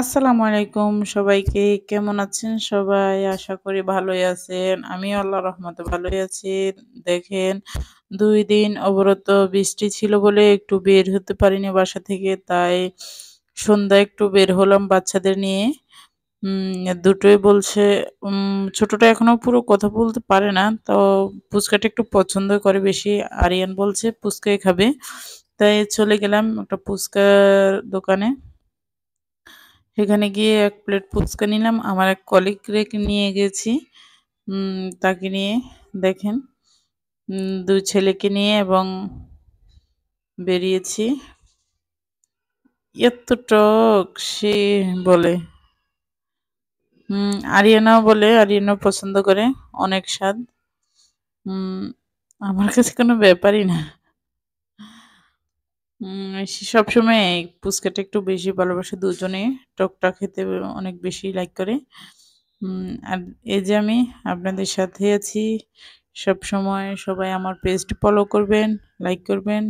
আসসালামু আলাইকুম সবাইকে কেমন আছেন সবাই আশা করি ভালোই আছেন আমি আল্লাহ রহমতে ভালোই আছি দেখেন দুই দিন অবরত বৃষ্টি ছিল বলে একটু বের হতে পারিনি বাসা থেকে তাই সন্ধ্যা একটু বের হলাম বাচ্চাদের নিয়ে দুটোই বলছে ছোটটা এখনও পুরো কথা বলতে পারে না তো পুচকাটা একটু পছন্দ করে বেশি আরিয়ান বলছে পুচকাই খাবে তাই চলে গেলাম একটা পুচকার দোকানে সেখানে গিয়ে এক প্লেট ফুচকা নিলাম আমার এক কলিগ রেক নিয়ে গেছি তাকে নিয়ে দেখেন দুই ছেলেকে নিয়ে এবং বেরিয়েছি এত টক সে বলে আরিয়ানাও বলে আরিয়ানাও পছন্দ করে অনেক স্বাদ আমার কাছে কোনো ব্যাপারই না সবসময় ফুচকাটা একটু বেশি ভালোবাসে দুজনে টকটা খেতে অনেক বেশি লাইক করে আর এই যে আমি আপনাদের সাথে আছি সব সময় সবাই আমার পেজটি ফলো করবেন লাইক করবেন